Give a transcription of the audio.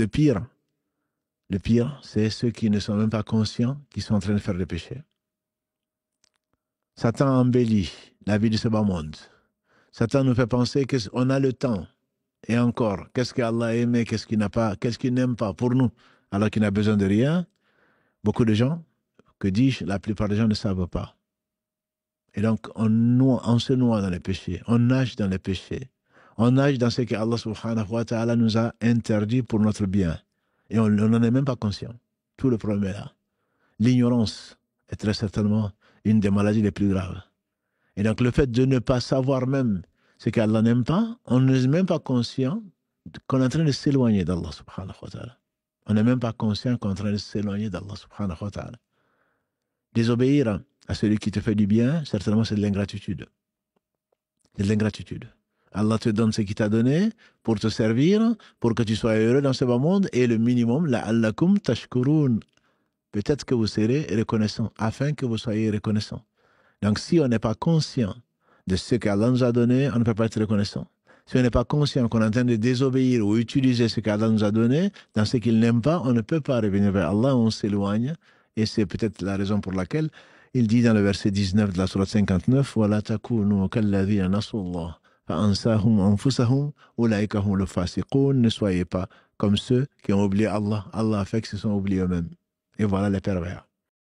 Le pire, le pire, c'est ceux qui ne sont même pas conscients qu'ils sont en train de faire le péchés. Satan embellit la vie de ce bas monde. Satan nous fait penser qu'on a le temps. Et encore, qu'est-ce qu'Allah aimé, qu'est-ce qu'il n'a pas, qu'est-ce qu'il n'aime pas pour nous, alors qu'il n'a besoin de rien. Beaucoup de gens, que dis-je, la plupart des gens ne savent pas. Et donc, on, on se noie dans les péchés, on nage dans les péchés. On nage dans ce que Allah subhanahu wa ta'ala nous a interdit pour notre bien. Et on n'en est même pas conscient. Tout le problème est là. L'ignorance est très certainement une des maladies les plus graves. Et donc le fait de ne pas savoir même ce qu'Allah n'aime pas, on n'est même pas conscient qu'on est en train de s'éloigner d'Allah subhanahu wa ta'ala. On n'est même pas conscient qu'on est en train de s'éloigner d'Allah subhanahu wa ta'ala. Désobéir à celui qui te fait du bien, certainement c'est de l'ingratitude. C'est de l'ingratitude. Allah te donne ce qu'il t'a donné pour te servir, pour que tu sois heureux dans ce bon monde. Et le minimum, la allakum tashkurun. Peut-être que vous serez reconnaissant, afin que vous soyez reconnaissant. Donc, si on n'est pas conscient de ce qu'Allah nous a donné, on ne peut pas être reconnaissant. Si on n'est pas conscient qu'on est en train de désobéir ou utiliser ce qu'Allah nous a donné, dans ce qu'il n'aime pas, on ne peut pas revenir vers Allah, on s'éloigne. Et c'est peut-être la raison pour laquelle il dit dans le verset 19 de la surah 59 « ne soyez pas comme ceux qui ont oublié Allah Allah fait ce sont oubliés eux-mêmes et voilà les pervers